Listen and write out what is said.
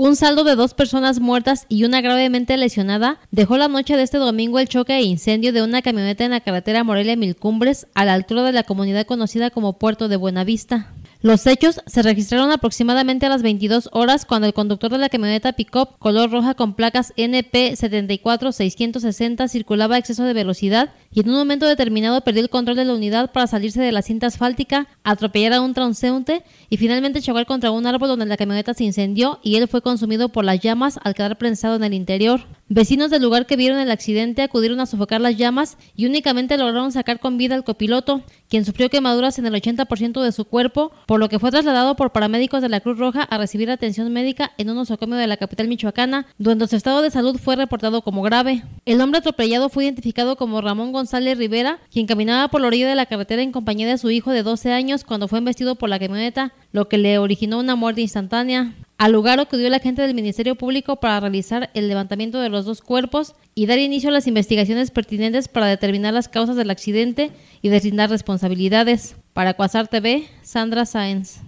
Un saldo de dos personas muertas y una gravemente lesionada dejó la noche de este domingo el choque e incendio de una camioneta en la carretera Morelia Milcumbres a la altura de la comunidad conocida como Puerto de Buenavista. Los hechos se registraron aproximadamente a las 22 horas cuando el conductor de la camioneta pickup color roja con placas NP 74660 circulaba a exceso de velocidad y en un momento determinado perdió el control de la unidad para salirse de la cinta asfáltica, atropellar a un transeúnte y finalmente chocar contra un árbol donde la camioneta se incendió y él fue consumido por las llamas al quedar prensado en el interior. Vecinos del lugar que vieron el accidente acudieron a sofocar las llamas y únicamente lograron sacar con vida al copiloto, quien sufrió quemaduras en el 80% de su cuerpo, por lo que fue trasladado por paramédicos de la Cruz Roja a recibir atención médica en un hospital de la capital michoacana, donde su estado de salud fue reportado como grave. El hombre atropellado fue identificado como Ramón González Rivera, quien caminaba por la orilla de la carretera en compañía de su hijo de 12 años cuando fue embestido por la camioneta, lo que le originó una muerte instantánea al lugar acudió la gente del Ministerio Público para realizar el levantamiento de los dos cuerpos y dar inicio a las investigaciones pertinentes para determinar las causas del accidente y designar responsabilidades. Para Cuasar TV, Sandra Sáenz.